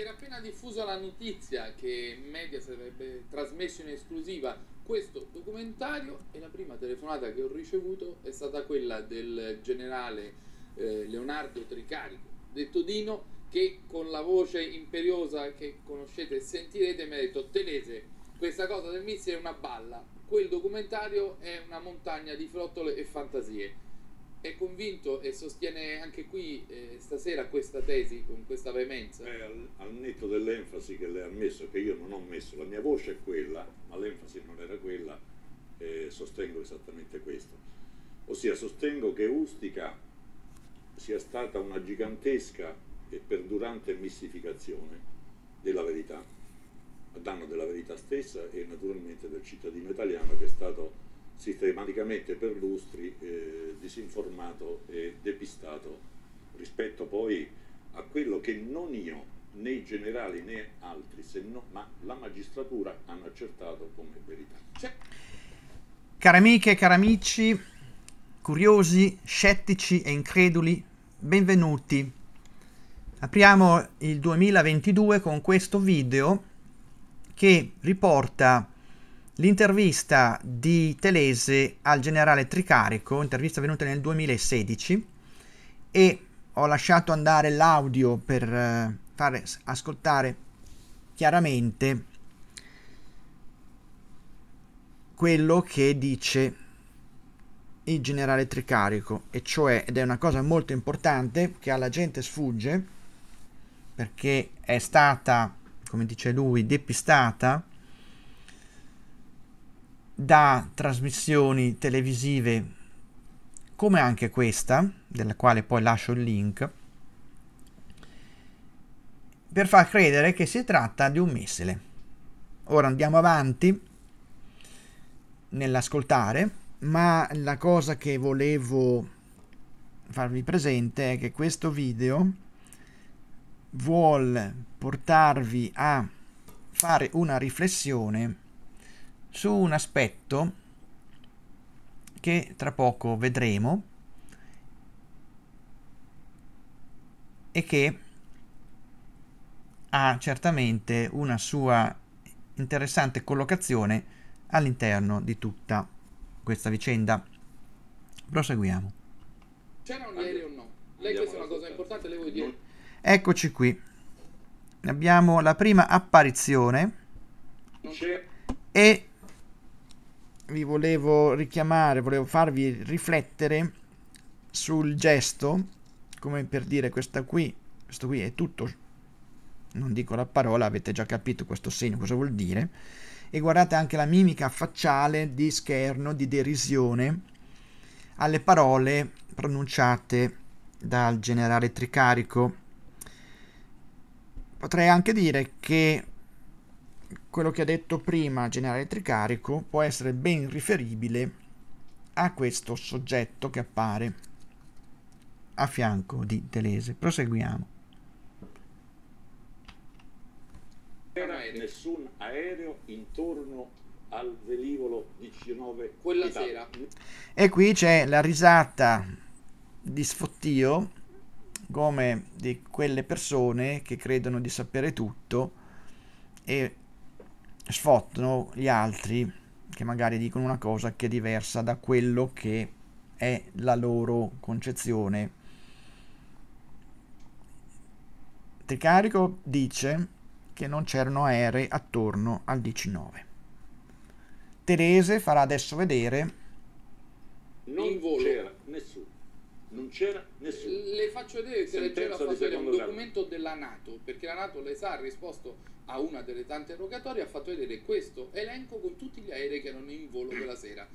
era appena diffusa la notizia che Media sarebbe trasmesso in esclusiva questo documentario e la prima telefonata che ho ricevuto è stata quella del generale eh, Leonardo Tricarico, detto Dino, che con la voce imperiosa che conoscete e sentirete mi ha detto Telese, questa cosa del missile è una balla, quel documentario è una montagna di frottole e fantasie è convinto e sostiene anche qui eh, stasera questa tesi con questa veemenza? Eh, al, al, netto dell'enfasi che lei ha messo, che io non ho messo, la mia voce è quella, ma l'enfasi non era quella, eh, sostengo esattamente questo. Ossia sostengo che Ustica sia stata una gigantesca e perdurante mistificazione della verità, a danno della verità stessa e naturalmente del cittadino italiano che è stato sistematicamente per lustri eh, disinformato e depistato rispetto poi a quello che non io né i generali né altri, no, ma la magistratura hanno accertato come verità. Cioè... Cari amiche, cari amici, curiosi, scettici e increduli, benvenuti. Apriamo il 2022 con questo video che riporta l'intervista di Telese al generale Tricarico, intervista venuta nel 2016, e ho lasciato andare l'audio per eh, far ascoltare chiaramente quello che dice il generale Tricarico, e cioè, ed è una cosa molto importante che alla gente sfugge, perché è stata, come dice lui, depistata da trasmissioni televisive come anche questa, della quale poi lascio il link, per far credere che si tratta di un missile. Ora andiamo avanti nell'ascoltare, ma la cosa che volevo farvi presente è che questo video vuol portarvi a fare una riflessione su un aspetto che tra poco vedremo e che ha certamente una sua interessante collocazione all'interno di tutta questa vicenda. Proseguiamo. C'era un aereo o no? Lei questa è una cosa importante, le vuoi dire? Eccoci qui. Abbiamo la prima apparizione e vi volevo richiamare, volevo farvi riflettere sul gesto, come per dire questa qui, questo qui è tutto, non dico la parola, avete già capito questo segno cosa vuol dire, e guardate anche la mimica facciale di scherno, di derisione alle parole pronunciate dal generale Tricarico. Potrei anche dire che quello che ha detto prima generale Tricarico può essere ben riferibile a questo soggetto che appare a fianco di Telese. Proseguiamo. nessun aereo intorno al velivolo 19 quella Italia. sera. E qui c'è la risata di sfottio come di quelle persone che credono di sapere tutto e sfottano gli altri che magari dicono una cosa che è diversa da quello che è la loro concezione. Tricarico dice che non c'erano aerei attorno al 19. Terese farà adesso vedere. Non c'era nessuno. Non c'era nessuno. Le faccio vedere se c'era un documento della Nato, perché la Nato le sa ha risposto a una delle tante rogatorie ha fatto vedere questo elenco con tutti gli aerei che erano in volo quella sera.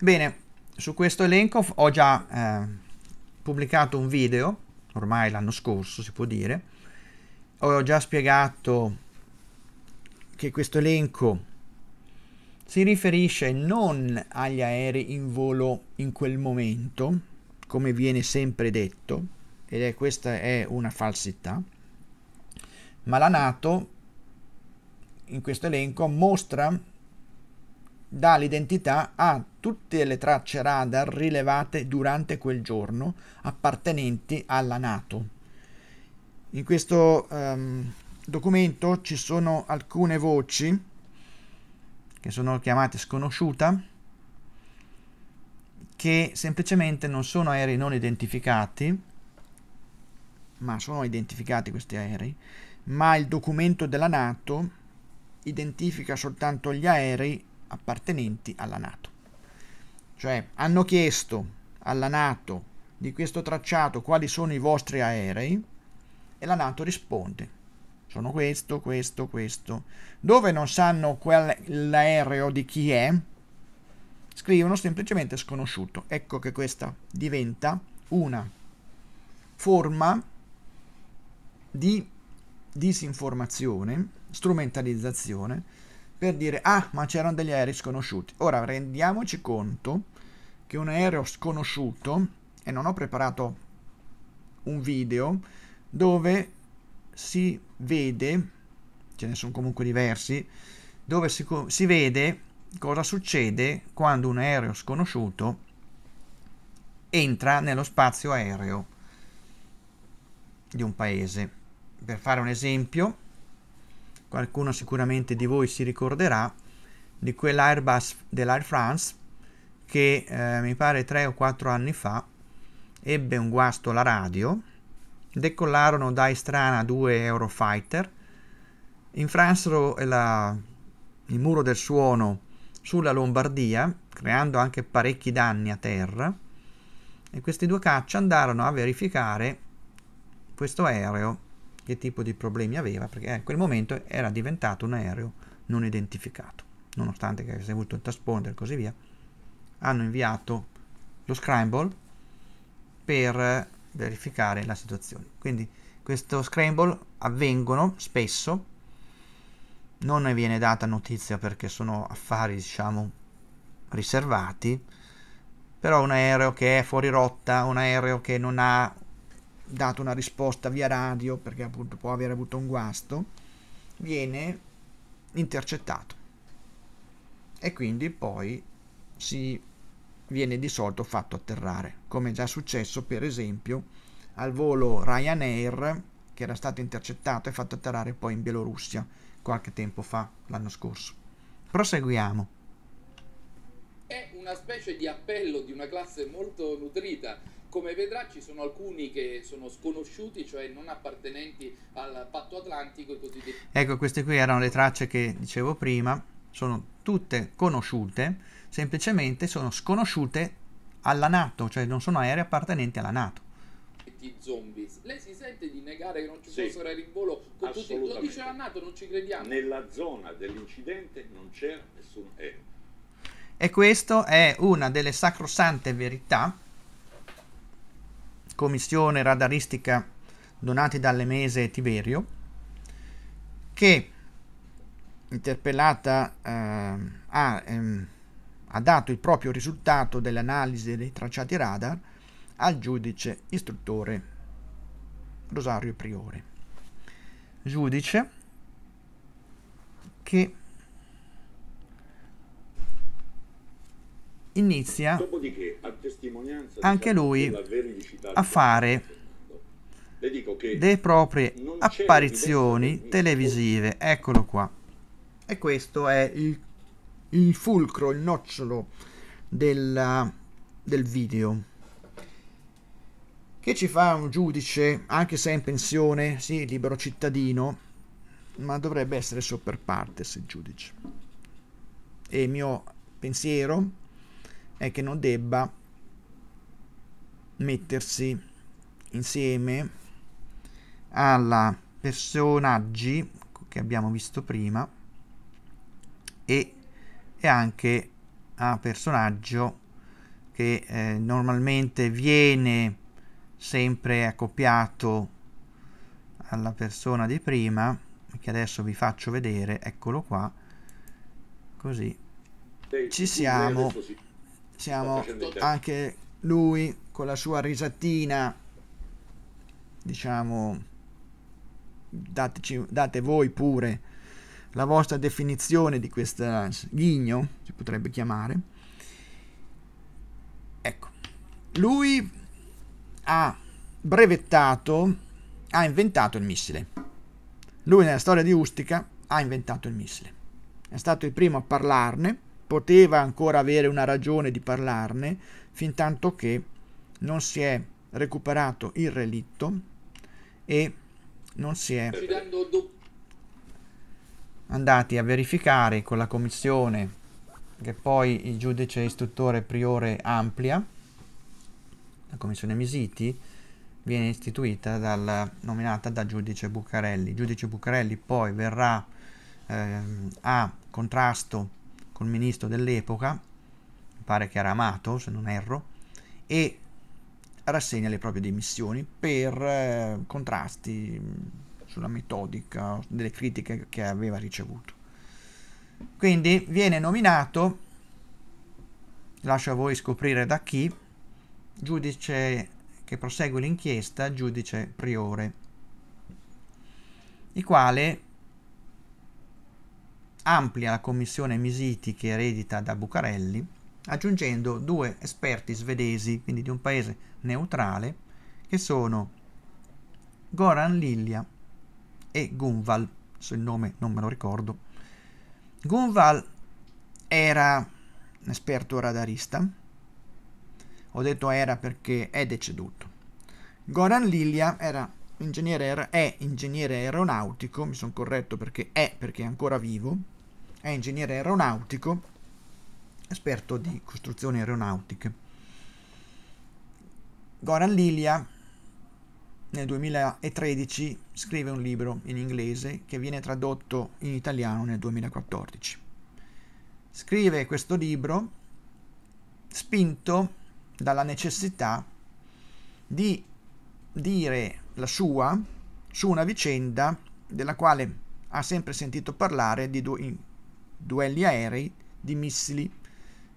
Bene, su questo elenco ho già eh, pubblicato un video, ormai l'anno scorso si può dire, ho già spiegato che questo elenco si riferisce non agli aerei in volo in quel momento, come viene sempre detto, ed è questa è una falsità, ma la Nato in questo elenco mostra dà l'identità a tutte le tracce radar rilevate durante quel giorno appartenenti alla Nato. In questo um, documento ci sono alcune voci che sono chiamate sconosciuta che semplicemente non sono aerei non identificati ma sono identificati questi aerei ma il documento della Nato identifica soltanto gli aerei appartenenti alla Nato. Cioè hanno chiesto alla Nato di questo tracciato quali sono i vostri aerei e la Nato risponde sono questo, questo, questo. Dove non sanno quell'aereo di chi è, scrivono semplicemente sconosciuto. Ecco che questa diventa una forma di disinformazione strumentalizzazione per dire ah ma c'erano degli aerei sconosciuti. Ora rendiamoci conto che un aereo sconosciuto, e non ho preparato un video, dove si vede, ce ne sono comunque diversi, dove si, si vede cosa succede quando un aereo sconosciuto entra nello spazio aereo di un paese. Per fare un esempio, qualcuno sicuramente di voi si ricorderà di quell'Airbus dell'Air France che eh, mi pare 3 o 4 anni fa ebbe un guasto alla radio, decollarono da Estrana due Eurofighter, infransero la, il muro del suono sulla Lombardia, creando anche parecchi danni a terra, e questi due caccia andarono a verificare questo aereo che tipo di problemi aveva, perché in quel momento era diventato un aereo non identificato, nonostante che avesse avuto il trasponder e così via. Hanno inviato lo scramble per verificare la situazione. Quindi questo scramble avvengono spesso, non ne viene data notizia perché sono affari, diciamo, riservati, però un aereo che è fuori rotta, un aereo che non ha dato una risposta via radio perché appunto può aver avuto un guasto, viene intercettato e quindi poi si viene di solito fatto atterrare, come è già successo per esempio al volo Ryanair che era stato intercettato e fatto atterrare poi in Bielorussia qualche tempo fa, l'anno scorso. Proseguiamo. È una specie di appello di una classe molto nutrita come vedrà ci sono alcuni che sono sconosciuti, cioè non appartenenti al patto atlantico e così via. Ecco, queste qui erano le tracce che dicevo prima, sono tutte conosciute, semplicemente sono sconosciute alla Nato, cioè non sono aerei appartenenti alla Nato zombies. Lei si sente di negare che non ci sì, fossero aerei in volo con tutti lo dice la Nato, non ci crediamo. Nella zona dell'incidente non c'era nessun aereo. E questa è una delle sacrosante verità commissione radaristica donati dalle Mese Tiberio, che interpellata eh, ha, ehm, ha dato il proprio risultato dell'analisi dei tracciati radar al giudice istruttore Rosario Priore. Giudice che inizia anche lui a fare le proprie apparizioni televisive. Eccolo qua. E questo è il, il fulcro, il nocciolo della, del video. Che ci fa un giudice, anche se è in pensione, sì, libero cittadino, ma dovrebbe essere super partes il giudice. E il mio pensiero è che non debba mettersi insieme alla personaggi che abbiamo visto prima e, e anche a personaggio che eh, normalmente viene sempre accoppiato alla persona di prima che adesso vi faccio vedere eccolo qua così ci siamo siamo anche lui con la sua risatina, diciamo, dateci, date voi pure la vostra definizione di questo ghigno, si potrebbe chiamare. Ecco, lui ha brevettato, ha inventato il missile. Lui nella storia di Ustica ha inventato il missile. È stato il primo a parlarne poteva ancora avere una ragione di parlarne, fin tanto che non si è recuperato il relitto e non si è andati a verificare con la commissione che poi il giudice istruttore priore amplia, la commissione Misiti, viene istituita dal, nominata da giudice Bucarelli. giudice Bucarelli poi verrà eh, a contrasto col ministro dell'epoca, pare che era Amato se non erro, e rassegna le proprie dimissioni per eh, contrasti mm, sulla metodica, delle critiche che aveva ricevuto. Quindi viene nominato, lascio a voi scoprire da chi, giudice che prosegue l'inchiesta, giudice priore, il quale amplia la commissione Misiti che eredita da Bucarelli, aggiungendo due esperti svedesi, quindi di un paese neutrale, che sono Goran Lilja e Gunval, se il nome non me lo ricordo. Gunval era un esperto radarista, ho detto era perché è deceduto. Goran Lilja era ingegnere, è ingegnere aeronautico, mi sono corretto perché è, perché è ancora vivo, è ingegnere aeronautico, esperto di costruzioni aeronautiche. Goran Lilia nel 2013 scrive un libro in inglese che viene tradotto in italiano nel 2014. Scrive questo libro spinto dalla necessità di dire la sua su una vicenda della quale ha sempre sentito parlare due, in, duelli aerei, di missili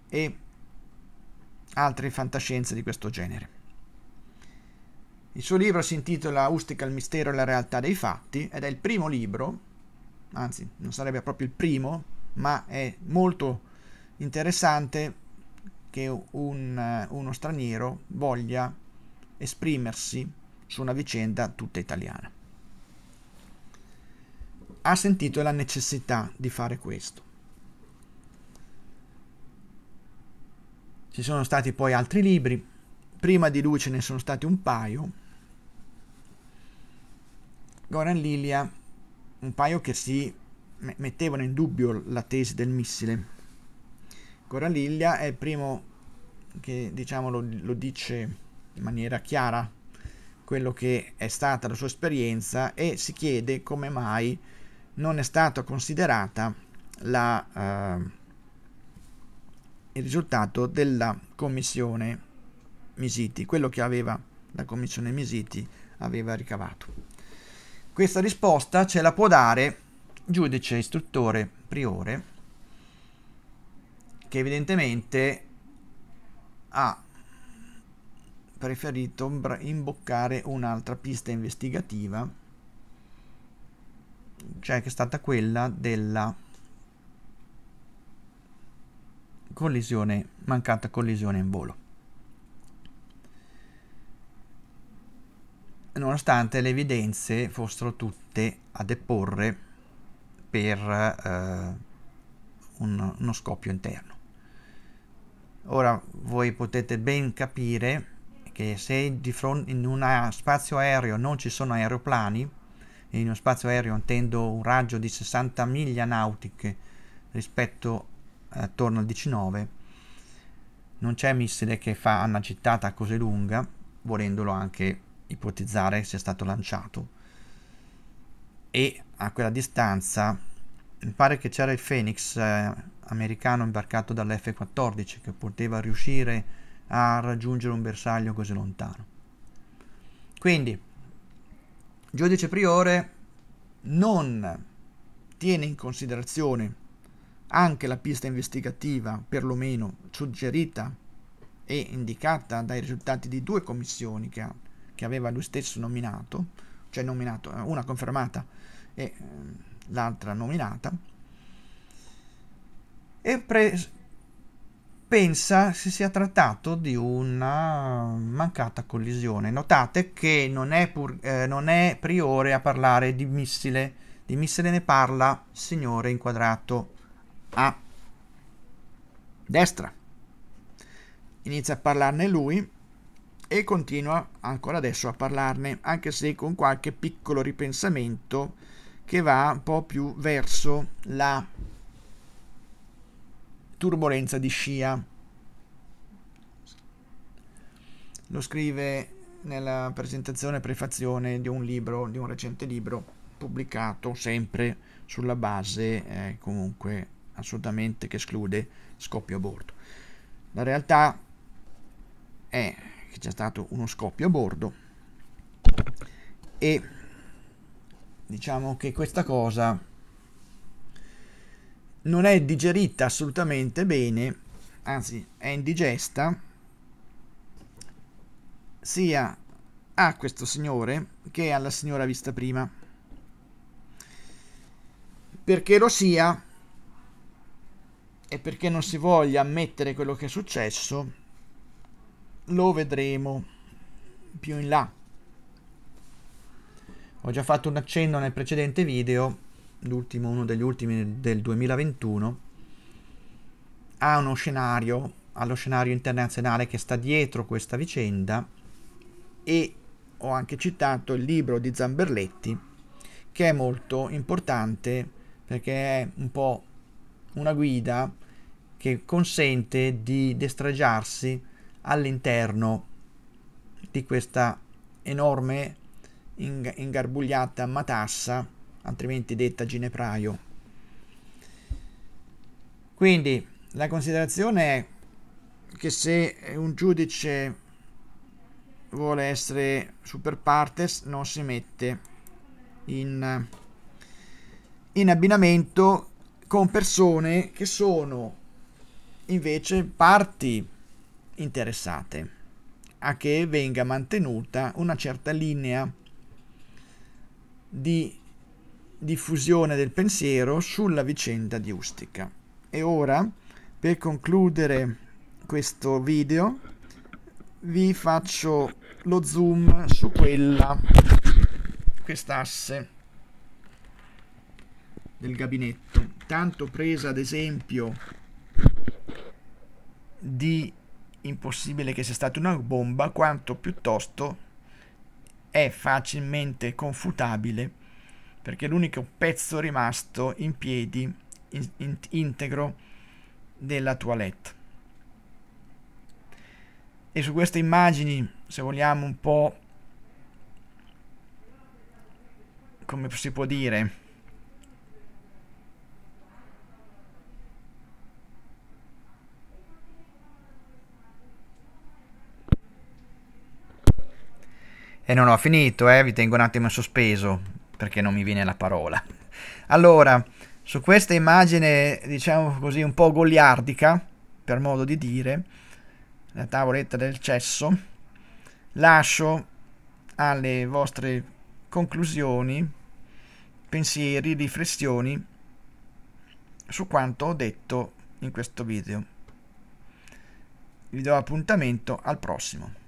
e altre fantascienze di questo genere. Il suo libro si intitola Ustica il mistero e la realtà dei fatti ed è il primo libro, anzi non sarebbe proprio il primo, ma è molto interessante che un, uno straniero voglia esprimersi su una vicenda tutta italiana. Ha sentito la necessità di fare questo. Ci sono stati poi altri libri, prima di lui ce ne sono stati un paio. Goran Lilia, un paio che si mettevano in dubbio la tesi del missile. Goran Lilia è il primo che diciamo lo, lo dice in maniera chiara quello che è stata la sua esperienza e si chiede come mai non è stata considerata la, uh, il risultato della commissione Misiti, quello che aveva la commissione Misiti aveva ricavato. Questa risposta ce la può dare giudice istruttore priore che evidentemente ha preferito imboccare un'altra pista investigativa, cioè che è stata quella della collisione, mancata collisione in volo. Nonostante le evidenze fossero tutte a deporre per eh, un, uno scoppio interno. Ora voi potete ben capire che se di fronte in uno spazio aereo non ci sono aeroplani, in uno spazio aereo intendo un raggio di 60 miglia nautiche rispetto attorno al 19 non c'è missile che fa una gittata così lunga volendolo anche ipotizzare sia stato lanciato e a quella distanza mi pare che c'era il Phoenix eh, americano imbarcato dall'F-14 che poteva riuscire a raggiungere un bersaglio così lontano quindi giudice priore non tiene in considerazione anche la pista investigativa, perlomeno suggerita e indicata dai risultati di due commissioni che, che aveva lui stesso nominato, cioè nominato, eh, una confermata e ehm, l'altra nominata, e pre- pensa si sia trattato di una mancata collisione. Notate che non è, pur, eh, non è priore a parlare di missile, di missile ne parla signore inquadrato a destra. Inizia a parlarne lui e continua ancora adesso a parlarne, anche se con qualche piccolo ripensamento che va un po' più verso la turbolenza di scia. Lo scrive nella presentazione prefazione di un libro, di un recente libro pubblicato sempre sulla base eh, comunque assolutamente che esclude scoppio a bordo. La realtà è che c'è stato uno scoppio a bordo e diciamo che questa cosa non è digerita assolutamente bene, anzi è indigesta, sia a questo signore che alla signora vista prima. Perché lo sia e perché non si voglia ammettere quello che è successo, lo vedremo più in là. Ho già fatto un accenno nel precedente video, l'ultimo, uno degli ultimi del 2021, a uno scenario, allo scenario internazionale che sta dietro questa vicenda e ho anche citato il libro di Zamberletti che è molto importante perché è un po' una guida che consente di destreggiarsi all'interno di questa enorme ingarbugliata matassa, altrimenti detta ginepraio. Quindi la considerazione è che se un giudice vuole essere super partes non si mette in, in abbinamento con persone che sono invece parti interessate a che venga mantenuta una certa linea di diffusione del pensiero sulla vicenda di Ustica. E ora, per concludere questo video, vi faccio lo zoom su quella, quest'asse del gabinetto tanto presa ad esempio di impossibile che sia stata una bomba quanto piuttosto è facilmente confutabile perché l'unico pezzo rimasto in piedi in, in, integro della toilette e su queste immagini se vogliamo un po' come si può dire E non ho finito, eh, vi tengo un attimo in sospeso, perché non mi viene la parola. Allora, su questa immagine, diciamo così, un po' goliardica, per modo di dire, la tavoletta del cesso, lascio alle vostre conclusioni, pensieri, riflessioni su quanto ho detto in questo video. Vi do appuntamento al prossimo.